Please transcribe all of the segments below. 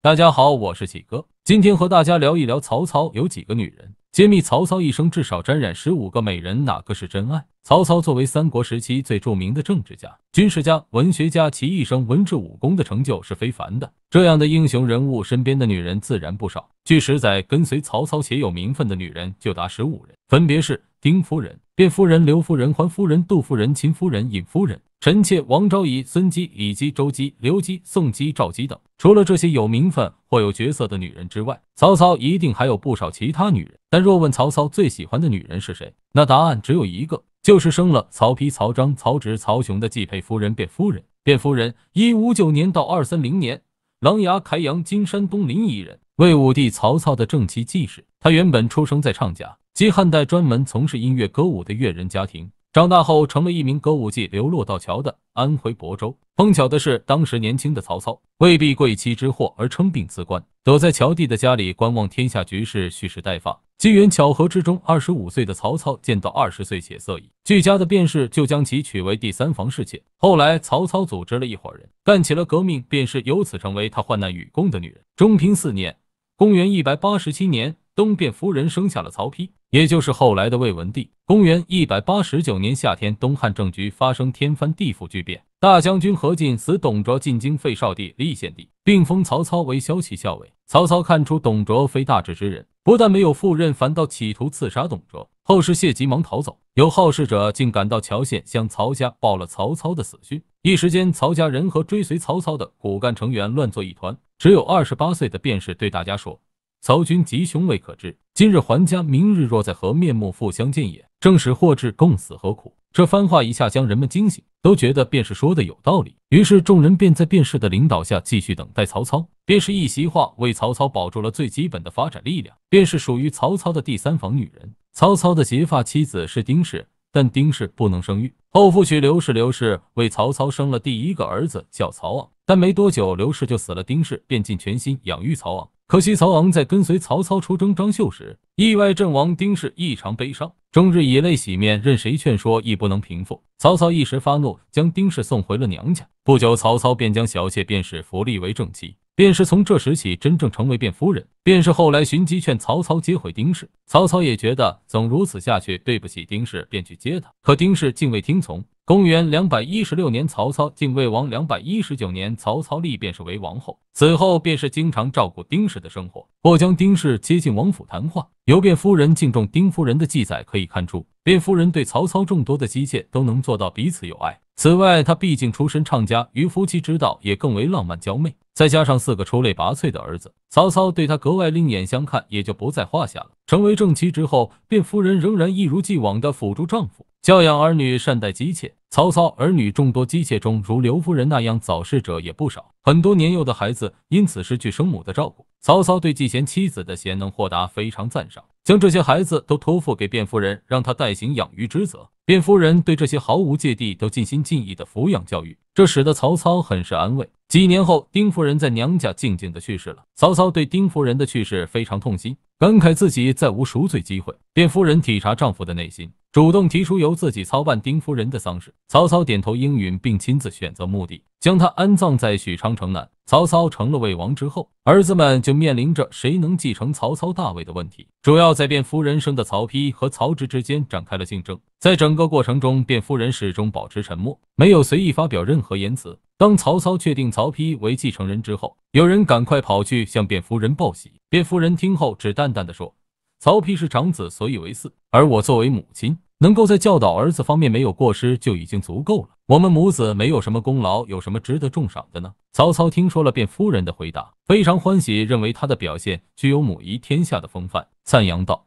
大家好，我是喜哥，今天和大家聊一聊曹操有几个女人，揭秘曹操一生至少沾染十五个美人，哪个是真爱？曹操作为三国时期最著名的政治家、军事家、文学家，其一生文治武功的成就是非凡的。这样的英雄人物身边的女人自然不少。据史载，跟随曹操且有名分的女人就达十五人，分别是丁夫人、卞夫人、刘夫人、桓夫人、杜夫人、秦夫人、尹夫人。臣妾王昭仪、孙姬、李姬、周姬、刘姬、宋姬、赵姬等，除了这些有名分或有角色的女人之外，曹操一定还有不少其他女人。但若问曹操最喜欢的女人是谁，那答案只有一个，就是生了曹丕、曹彰、曹植、曹雄的继配夫人卞夫人。卞夫人，一五九年到二三零年，琅琊开阳金山东临沂人，魏武帝曹操的正妻。继室，她原本出生在唱家，即汉代专门从事音乐歌舞的乐人家庭。长大后，成了一名歌舞伎，流落到乔的安徽亳州。碰巧的是，当时年轻的曹操为避贵妻之祸而称病辞官，躲在乔弟的家里观望天下局势，蓄势待发。机缘巧合之中，二十五岁的曹操见到二十岁且色已俱佳的卞氏，就将其娶为第三房侍妾。后来，曹操组织了一伙人干起了革命，便是由此成为他患难与共的女人。中平四年，公元一百八十七年，东卞夫人生下了曹丕。也就是后来的魏文帝。公元一百八十九年夏天，东汉政局发生天翻地覆巨变，大将军何进死，董卓进京废少帝立献帝，并封曹操为骁骑校尉。曹操看出董卓非大智之人，不但没有赴任，反倒企图刺杀董卓。后世谢急忙逃走。有好事者竟赶到乔县向曹家报了曹操的死讯。一时间，曹家人和追随曹操的骨干成员乱作一团。只有二十八岁的卞氏对大家说：“曹军吉凶未可知。”今日还家，明日若在和，面目复相见也？正是祸至共死何苦？这番话一下将人们惊醒，都觉得便是说的有道理。于是众人便在卞氏的领导下继续等待曹操。便是一席话，为曹操保住了最基本的发展力量。便是属于曹操的第三房女人。曹操的结发妻子是丁氏，但丁氏不能生育，后夫娶刘氏。刘氏为曹操生了第一个儿子叫曹昂，但没多久刘氏就死了。丁氏便尽全心养育曹昂。可惜曹昂在跟随曹操出征张绣时意外阵亡，丁氏异常悲伤，终日以泪洗面，任谁劝说亦不能平复。曹操一时发怒，将丁氏送回了娘家。不久，曹操便将小妾卞氏扶立为正妻，便是从这时起真正成为卞夫人。卞氏后来寻机劝曹操接回丁氏，曹操也觉得总如此下去对不起丁氏，便去接她，可丁氏竟未听从。公元两百一十六年，曹操晋魏王；两百一十九年，曹操立便是为王后。此后，便是经常照顾丁氏的生活，或将丁氏接进王府谈话。由卞夫人敬重丁夫人的记载可以看出，卞夫人对曹操众多的姬妾都能做到彼此友爱。此外，她毕竟出身唱家，与夫妻之道也更为浪漫娇媚。再加上四个出类拔萃的儿子，曹操对她格外另眼相看，也就不在话下了。成为正妻之后，卞夫人仍然一如既往地辅助丈夫。教养儿女，善待姬妾。曹操儿女众多，姬妾中如刘夫人那样早逝者也不少。很多年幼的孩子因此失去生母的照顾。曹操对季贤妻子的贤能豁达非常赞赏，将这些孩子都托付给卞夫人，让她代行养育之责。卞夫人对这些毫无芥蒂，都尽心尽意的抚养教育，这使得曹操很是安慰。几年后，丁夫人在娘家静静的去世了。曹操对丁夫人的去世非常痛心，感慨自己再无赎罪机会。卞夫人体察丈夫的内心。主动提出由自己操办丁夫人的丧事，曹操点头应允，并亲自选择墓地，将她安葬在许昌城南。曹操成了魏王之后，儿子们就面临着谁能继承曹操大位的问题，主要在卞夫人生的曹丕和曹植之间展开了竞争。在整个过程中，卞夫人始终保持沉默，没有随意发表任何言辞。当曹操确定曹丕为继承人之后，有人赶快跑去向卞夫人报喜，卞夫人听后只淡淡的说。曹丕是长子，所以为嗣。而我作为母亲，能够在教导儿子方面没有过失，就已经足够了。我们母子没有什么功劳，有什么值得重赏的呢？曹操听说了卞夫人的回答，非常欢喜，认为她的表现具有母仪天下的风范，赞扬道：“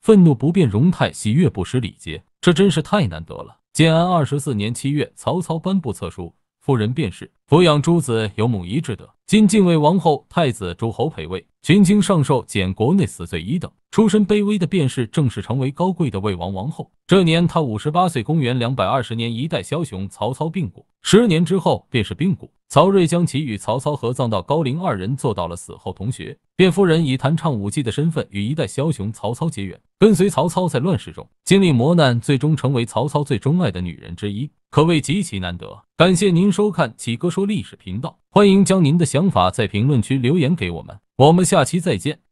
愤怒不变容态，喜悦不失礼节，这真是太难得了。”建安二十四年七月，曹操颁布册书，夫人卞氏抚养诸子，有母仪之德，今晋魏王后，太子、诸侯陪位。群经上寿，减国内死罪一等。出身卑微的卞氏，正式成为高贵的魏王王后。这年，她五十八岁。公元两百二十年，一代枭雄曹操病故。十年之后，便是病故。曹睿将其与曹操合葬到高陵，二人做到了死后同学。卞夫人以弹唱舞伎的身份与一代枭雄曹操结缘，跟随曹操在乱世中经历磨难，最终成为曹操最钟爱的女人之一，可谓极其难得。感谢您收看启哥说历史频道，欢迎将您的想法在评论区留言给我们。我们下期再见。